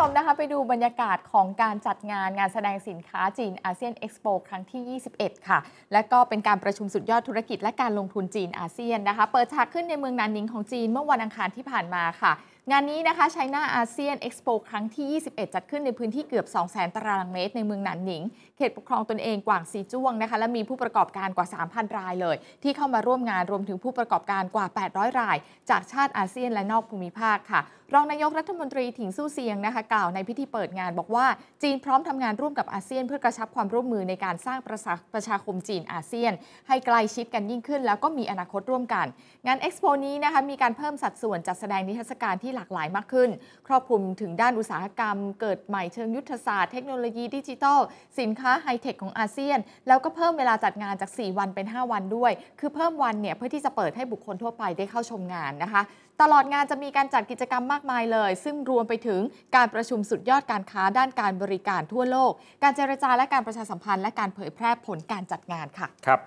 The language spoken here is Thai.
ชมนะคะไปดูบรรยากาศของการจัดงานงานแสดงสินค้าจีนอาเซียนเอ็กซ์โปครั้งที่ 21 ค่ะ และก็เป็นการประชุมสุดยอดธุรกิจและการลงทุนจีนอาเซียนนะคะ เปิดฉากขึ้นในเมืองนานนิงของจีนเมื่อวันอังคารที่ผ่านมาค่ะงานนี้นะคะไชน่าอาเซียนเอ็กซ์โปครั้งที่ 21 จัดขึ้นในพื้นที่เกือบ 200,000 ตารางเมตรในเมืองหนานหนิง เขตปกครองตนเองกว่างซีจ้วงนะคะ และมีผู้ประกอบการกว่า 3,000 รายเลย ที่เข้ามาร่วมงาน รวมถึงผู้ประกอบการกว่า 800 ราย จากชาติอาเซียนและนอกภูมิภาคค่ะ รองนายกรัฐมนตรี ถิงสู้เซียงนะคะกล่าวในพิธีเปิดงานบอกว่า จีนพร้อมทำงานร่วมกับอาเซียน เพื่อกระชับความร่วมมือในการสร้างประชาประชาคมจีนอาเซียน ให้ใกล้ชิดกันยิ่งขึ้น แล้วก็มีอนาคตร่วมกัน งานเอ็กซ์โปนี้นะคะ มีการเพิ่มสัดส่วนจัดแสดงนิทรรศการที่ลากหลายมากขึ้น ครอบคลุมถึงด้านอุตสาหกรรมเกิดใหม่เชิงยุทธศาสตร์เทคโนโลยีดิจิทัล สินค้าไฮเทคของอาเซียน แล้วก็เพิ่มเวลาจัดงานจาก 4 วันเป็น 5 วันด้วย คือเพิ่มวันเนี่ยเพื่อที่จะเปิดให้บุคคลทั่วไปได้เข้าชมงานนะคะ ตลอดงานจะมีการจัดกิจกรรมมากมายเลย ซึ่งรวมไปถึงการประชุมสุดยอดการค้าด้านการบริการทั่วโลก การเจรจาและการประชาสัมพันธ์และการเผยแพร่ผลการจัดงานค่ะครับ